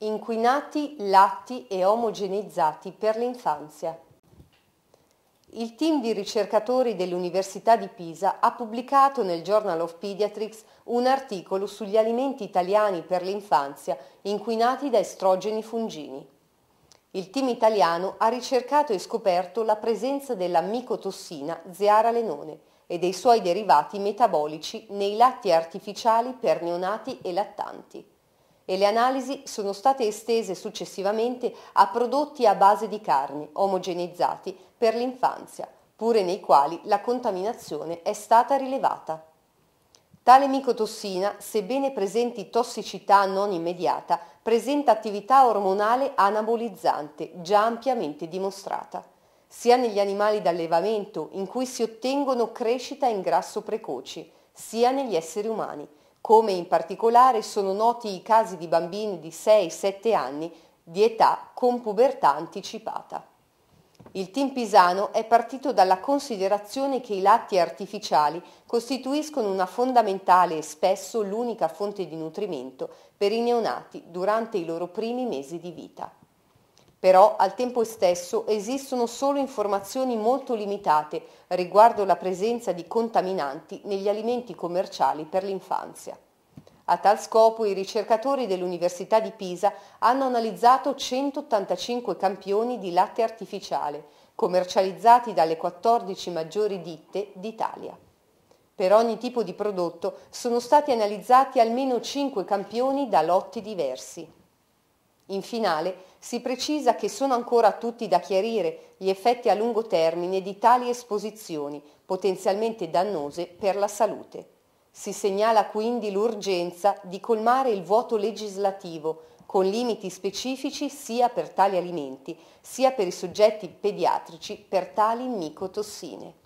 inquinati, latti e omogenizzati per l'infanzia. Il team di ricercatori dell'Università di Pisa ha pubblicato nel Journal of Pediatrics un articolo sugli alimenti italiani per l'infanzia inquinati da estrogeni fungini. Il team italiano ha ricercato e scoperto la presenza della micotossina Zeara lenone e dei suoi derivati metabolici nei latti artificiali per neonati e lattanti e le analisi sono state estese successivamente a prodotti a base di carni omogeneizzati per l'infanzia, pure nei quali la contaminazione è stata rilevata. Tale micotossina, sebbene presenti tossicità non immediata, presenta attività ormonale anabolizzante già ampiamente dimostrata, sia negli animali d'allevamento in cui si ottengono crescita in grasso precoci, sia negli esseri umani, come in particolare sono noti i casi di bambini di 6-7 anni di età con pubertà anticipata. Il team pisano è partito dalla considerazione che i latti artificiali costituiscono una fondamentale e spesso l'unica fonte di nutrimento per i neonati durante i loro primi mesi di vita. Però al tempo stesso esistono solo informazioni molto limitate riguardo la presenza di contaminanti negli alimenti commerciali per l'infanzia. A tal scopo i ricercatori dell'Università di Pisa hanno analizzato 185 campioni di latte artificiale commercializzati dalle 14 maggiori ditte d'Italia. Per ogni tipo di prodotto sono stati analizzati almeno 5 campioni da lotti diversi. In finale si precisa che sono ancora tutti da chiarire gli effetti a lungo termine di tali esposizioni potenzialmente dannose per la salute. Si segnala quindi l'urgenza di colmare il vuoto legislativo con limiti specifici sia per tali alimenti sia per i soggetti pediatrici per tali micotossine.